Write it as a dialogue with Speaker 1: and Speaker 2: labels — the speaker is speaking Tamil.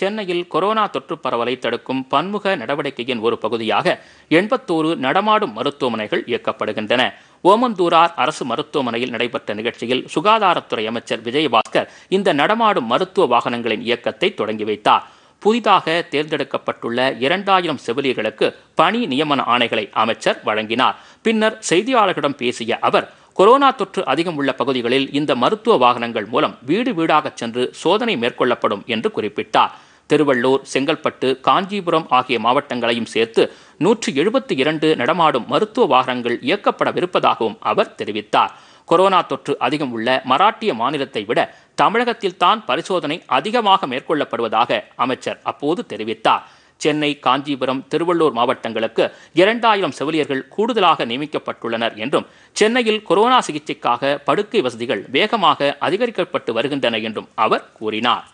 Speaker 1: சென்னையில் கொரோனா தொற்று பரவலை தடுக்கும் பன்முக நடவடிக்கையின் ஒரு பகுதியாக எண்பத்தோரு நடமாடும் மருத்துவமனைகள் இயக்கப்படுகின்றன ஓமந்தூரார் அரசு மருத்துவமனையில் நடைபெற்ற நிகழ்ச்சியில் சுகாதாரத்துறை அமைச்சர் விஜயபாஸ்கர் இந்த நடமாடும் மருத்துவ வாகனங்களின் இயக்கத்தை தொடங்கி வைத்தார் புதிதாக தேர்ந்தெடுக்கப்பட்டுள்ள இரண்டாயிரம் செவிலியர்களுக்கு பணி நியமன ஆணைகளை அமைச்சர் வழங்கினார் பின்னர் செய்தியாளர்களிடம் பேசிய அவர் கொரோனா தொற்று அதிகம் உள்ள பகுதிகளில் இந்த மருத்துவ வாகனங்கள் மூலம் வீடு வீடாக சென்று சோதனை மேற்கொள்ளப்படும் என்று குறிப்பிட்டார் திருவள்ளூர் செங்கல்பட்டு காஞ்சிபுரம் ஆகிய மாவட்டங்களையும் சேர்த்து நூற்றி எழுபத்தி இரண்டு நடமாடும் மருத்துவ வாகனங்கள் இயக்கப்படவிருப்பதாகவும் அவர் தெரிவித்தார் கொரோனா தொற்று அதிகம் உள்ள மராட்டிய மாநிலத்தை விட தமிழகத்தில் தான் பரிசோதனை அதிகமாக மேற்கொள்ளப்படுவதாக அமைச்சர் அப்போது தெரிவித்தார் சென்னை காஞ்சிபுரம் திருவள்ளூர் மாவட்டங்களுக்கு இரண்டாயிரம் செவிலியர்கள் கூடுதலாக நியமிக்கப்பட்டுள்ளனர் என்றும் சென்னையில் கொரோனா சிகிச்சைக்காக படுக்கை வசதிகள் வேகமாக அதிகரிக்கப்பட்டு வருகின்றன என்றும் அவர் கூறினார்